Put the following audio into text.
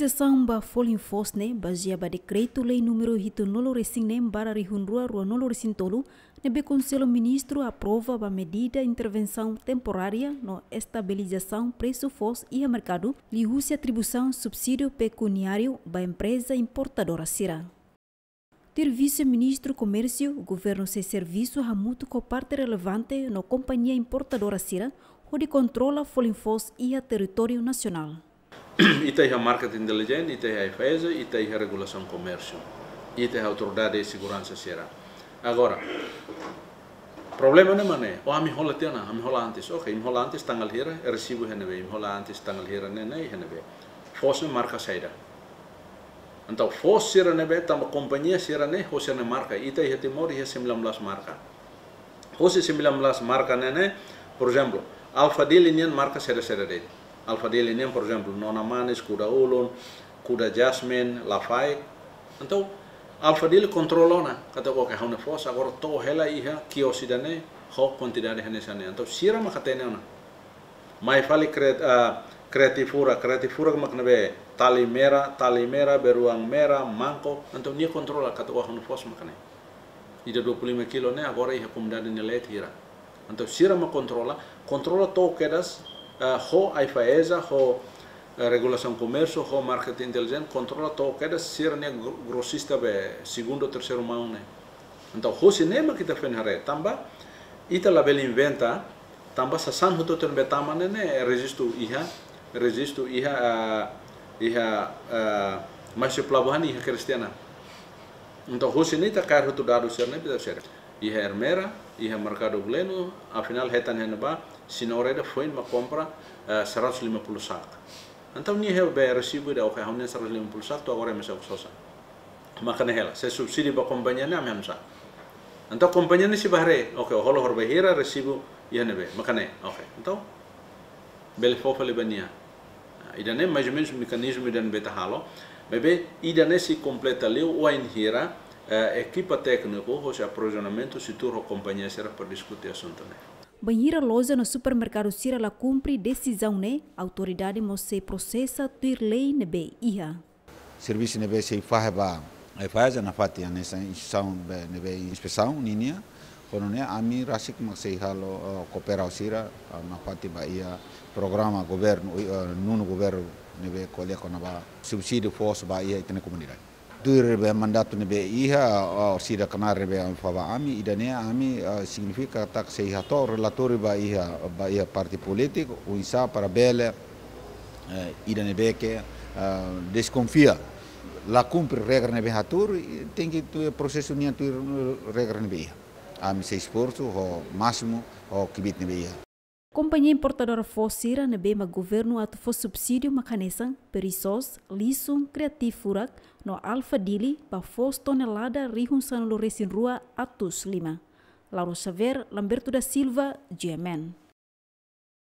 Organisation mba Folinfos ne né? bazia ba decreto lei número 7 ne né? bara rihun rua rua nolo resin tolu ne be Conselho Ministro aprova ba medida intervenção temporária no estabilização preço fos e a mercado li Rússia atribuição subsídio pecuniário ba empresa importadora Sira. vice Ministro Comércio, governo sem serviço há muito com parte relevante na companhia importadora Sira, onde controla Folinfos e a território nacional e é a marketing inteligente, e é a defesa, e é a regulação do comércio, e é a autoridade de segurança será. Agora, problema não é, o ami rola tena, ami rola antes, ok, ami rola antes recebo hira, recibo henebe, ami rola antes tangal hira nene henebe. Fosse marca saída. Então, fosse sira nebe, tamba companhia será ne, fosse ne marca, ita é timor, ia 19 marca. Fosse 19 marca nene, por exemplo, Alfa Dilinian marca será será dele. Alfa Delinian, por exemplo, Nona Manes, Kuda Ulun, Kuda Jasmine, Lafai. Então, Alfa Dele controlou, né? Kata ko kahon fosa agora to hela iha kiosidane ho quantidade hanesane. Então, sira makatene na. Mai fali cret a eh, kreatifura, kreatifura be tali mera, tali mera, beruang mera, manko. Então, nia kontrola, kata ko fos makane. Ida 25 kilo ne agora iha kumdade ne let hira. Então, sira kontrola, kontrola to kedas Eh, ho hay faesa, ho eh, regulación comercio, ho marketing inteligente, controla todo, cada sirne grossista be segundo, terceiro maune. Então, ho cinema que tá fenhare, tamba, ita label inventa, tamba sasan huto ten betama ne, eh, registro iha, registro iha, iha, más se pelabuhan iha cristiana. Então, ho cinita carro tu dado sirne, pita sirne. Iha hermera, iha mercado pleno, afinal hetan ba, sinore da foin ma kompra eh, seratus lima puluh sak. Antau ni hel resibu da oke hamnya seratus lima puluh sak tu agora mesa kusosa. Makan hel, saya subsidi ba kompanya ni amham sak. Antau kompanya ni si bahre, oke holo horba hira resibu iya nebe, makan oke. Antau beli fofa libania. Ah, idane majumen su mekanisme dan beta halo, bebe idane si kompleta leu wain hira Uh, eh, equipa técnico, ou seja, aprojonamento, se tu companhia será para discutir Banhira loja no supermercado Sira la cumpre decisão né autoridade mo se processa tuir lei ne be iha. Serviço ne be se é faz é na fati ne né? inspeção é, ne be inspeção ninia konone né? ami rasik mak se halo coopera Sira na fati ba ia programa governo nuno governo ne be kolya konaba subsídio force ba ia itne comunidade. durbe mandato ne be iha o sida kanare be am fava ami idane ami significa tak se iha to relatori ba iha ba iha parti politico o isa para bele eh, idane be ke desconfia la cumpre regra ne be hatur tem que tu e processo nia tu regra ne be iha ami se esforço o máximo o kibit ne be iha Companhia importadora Fossira na bema governo ato fos subsídio macanesan perisos lisum criativo furak no alfa dili pa fos tonelada rihun san resin rua atus lima. Lauro Xavier, Lamberto da Silva, GMN.